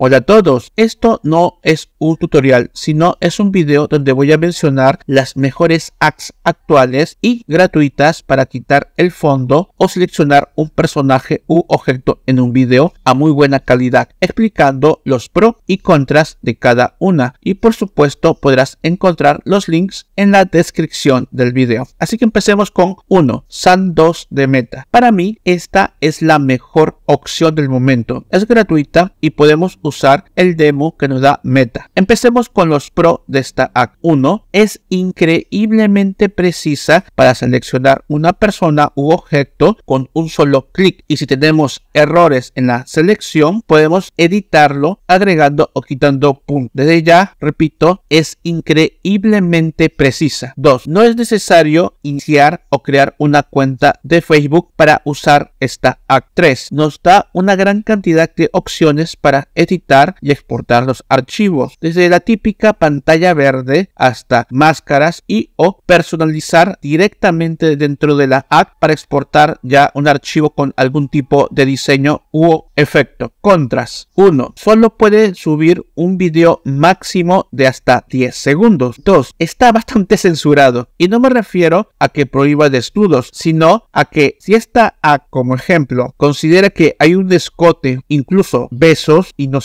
Hola a todos, esto no es un tutorial, sino es un video donde voy a mencionar las mejores apps actuales y gratuitas para quitar el fondo o seleccionar un personaje u objeto en un video a muy buena calidad, explicando los pros y contras de cada una y por supuesto podrás encontrar los links en la descripción del video. Así que empecemos con uno SAN 2 de Meta. Para mí esta es la mejor opción del momento, es gratuita y podemos usar el demo que nos da Meta. Empecemos con los pro de esta app. 1. Es increíblemente precisa para seleccionar una persona u objeto con un solo clic y si tenemos errores en la selección podemos editarlo agregando o quitando puntos. Desde ya, repito, es increíblemente precisa. 2. No es necesario iniciar o crear una cuenta de Facebook para usar esta act. 3. Nos da una gran cantidad de opciones para editar y exportar los archivos, desde la típica pantalla verde hasta máscaras y o personalizar directamente dentro de la app para exportar ya un archivo con algún tipo de diseño u efecto. Contras. 1. Solo puede subir un vídeo máximo de hasta 10 segundos. 2. Está bastante censurado. Y no me refiero a que prohíba desnudos, sino a que si esta app, como ejemplo, considera que hay un descote, incluso besos y no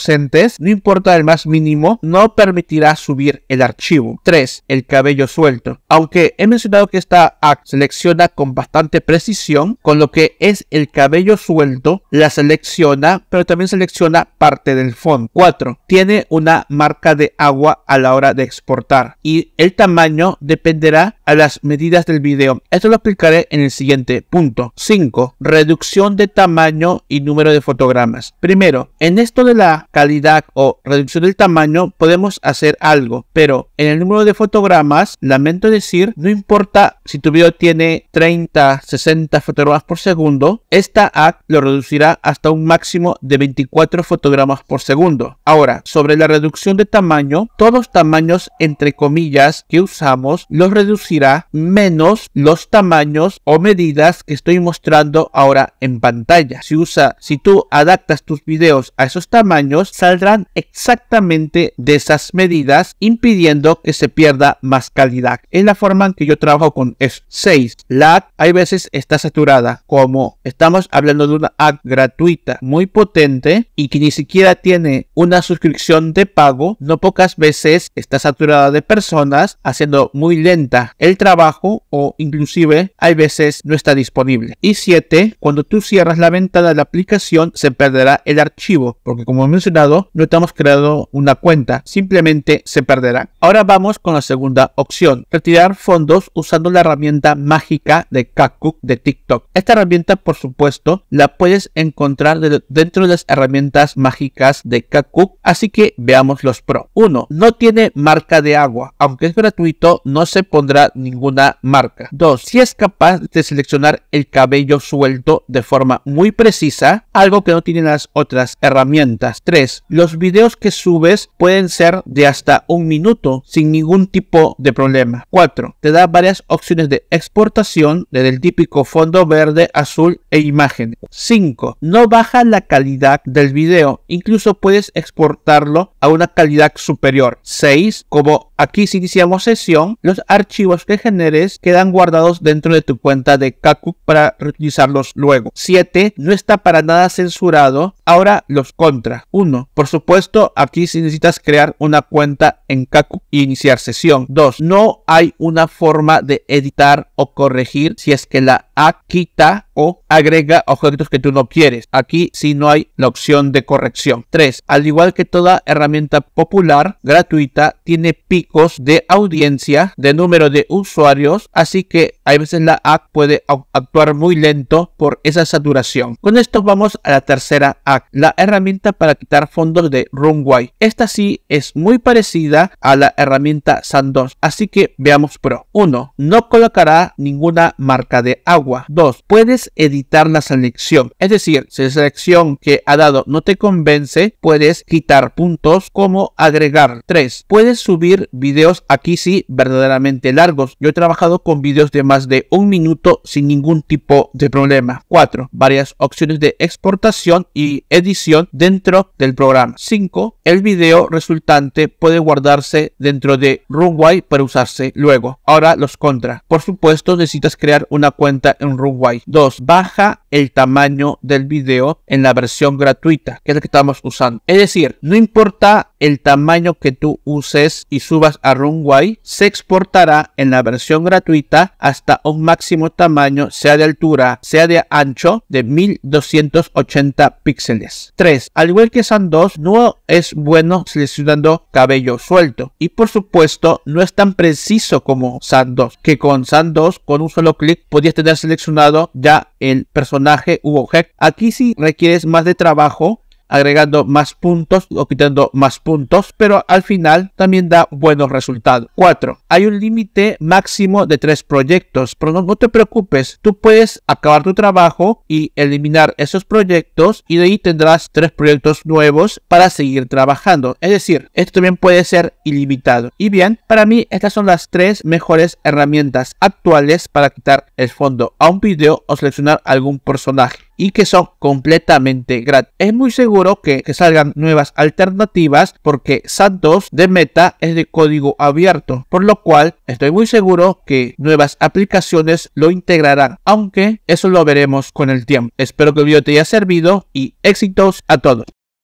no importa el más mínimo, no permitirá subir el archivo. 3. El cabello suelto. Aunque he mencionado que esta act selecciona con bastante precisión, con lo que es el cabello suelto, la selecciona, pero también selecciona parte del fondo. 4. Tiene una marca de agua a la hora de exportar y el tamaño dependerá a las medidas del video. Esto lo explicaré en el siguiente punto. 5. Reducción de tamaño y número de fotogramas. Primero, en esto de la calidad o reducción del tamaño podemos hacer algo, pero en el número de fotogramas, lamento decir, no importa si tu video tiene 30, 60 fotogramas por segundo, esta app lo reducirá hasta un máximo de 24 fotogramas por segundo. Ahora, sobre la reducción de tamaño, todos los tamaños entre comillas que usamos los reducirá menos los tamaños o medidas que estoy mostrando ahora en pantalla. Si usa, si tú adaptas tus videos a esos tamaños, saldrán exactamente de esas medidas, impidiendo que se pierda más calidad. Es la forma en que yo trabajo con eso. 6. La hay veces está saturada, como estamos hablando de una app gratuita muy potente y que ni siquiera tiene una suscripción de pago, no pocas veces está saturada de personas, haciendo muy lenta el trabajo o inclusive hay veces no está disponible. Y 7. Cuando tú cierras la ventana de la aplicación se perderá el archivo, porque como mencioné Dado, no estamos creando una cuenta, simplemente se perderá. Ahora vamos con la segunda opción, retirar fondos usando la herramienta mágica de Kakuk de TikTok. Esta herramienta, por supuesto, la puedes encontrar dentro de las herramientas mágicas de Kakuk, así que veamos los pro. 1. No tiene marca de agua, aunque es gratuito, no se pondrá ninguna marca. 2. Si es capaz de seleccionar el cabello suelto de forma muy precisa, algo que no tienen las otras herramientas. 3 los videos que subes pueden ser de hasta un minuto sin ningún tipo de problema. 4. Te da varias opciones de exportación desde el típico fondo verde, azul e imagen. 5. No baja la calidad del video, incluso puedes exportarlo a una calidad superior. 6. Como aquí si iniciamos sesión, los archivos que generes quedan guardados dentro de tu cuenta de Kaku para utilizarlos luego. 7. No está para nada censurado Ahora los contra. 1. Por supuesto, aquí sí necesitas crear una cuenta en Kaku e iniciar sesión. 2. No hay una forma de editar o corregir si es que la quita o agrega objetos que tú no quieres. Aquí si no hay la opción de corrección. 3. Al igual que toda herramienta popular gratuita, tiene picos de audiencia, de número de usuarios, así que a veces la app puede actuar muy lento por esa saturación. Con esto vamos a la tercera app, la herramienta para quitar fondos de Runway. Esta sí es muy parecida a la herramienta SanDos así que veamos pro. 1. No colocará ninguna marca de agua. 2. Puedes editar la selección. Es decir, si la selección que ha dado no te convence, puedes quitar puntos como agregar. 3. Puedes subir videos aquí sí verdaderamente largos. Yo he trabajado con videos de más de un minuto sin ningún tipo de problema. 4. Varias opciones de exportación y edición dentro del programa. 5. El video resultante puede guardarse dentro de Runway para usarse luego. Ahora los contra. Por supuesto necesitas crear una cuenta en Uruguay 2. Baja el tamaño del video en la versión gratuita, que es la que estamos usando. Es decir, no importa el tamaño que tú uses y subas a Runway, se exportará en la versión gratuita hasta un máximo tamaño, sea de altura, sea de ancho, de 1280 píxeles. 3. Al igual que SAN2, no es bueno seleccionando cabello suelto y por supuesto no es tan preciso como SAN2, que con SAN2 con un solo clic podías tener seleccionado ya el personaje u objeto. Aquí si requieres más de trabajo agregando más puntos o quitando más puntos, pero al final también da buenos resultados. 4. Hay un límite máximo de tres proyectos, pero no, te preocupes, tú puedes acabar tu trabajo y eliminar esos proyectos y de ahí tendrás tres proyectos nuevos para seguir trabajando. Es decir, esto también puede ser ilimitado. Y bien, para mí estas son las tres mejores herramientas actuales para quitar el fondo a un video o seleccionar algún personaje y que son completamente gratis. Es muy seguro que, salgan nuevas alternativas porque Santos de Meta es de código abierto, por lo cual estoy muy seguro que nuevas aplicaciones lo integrarán, aunque eso lo veremos con el tiempo. Espero que el video te haya servido y éxitos a todos.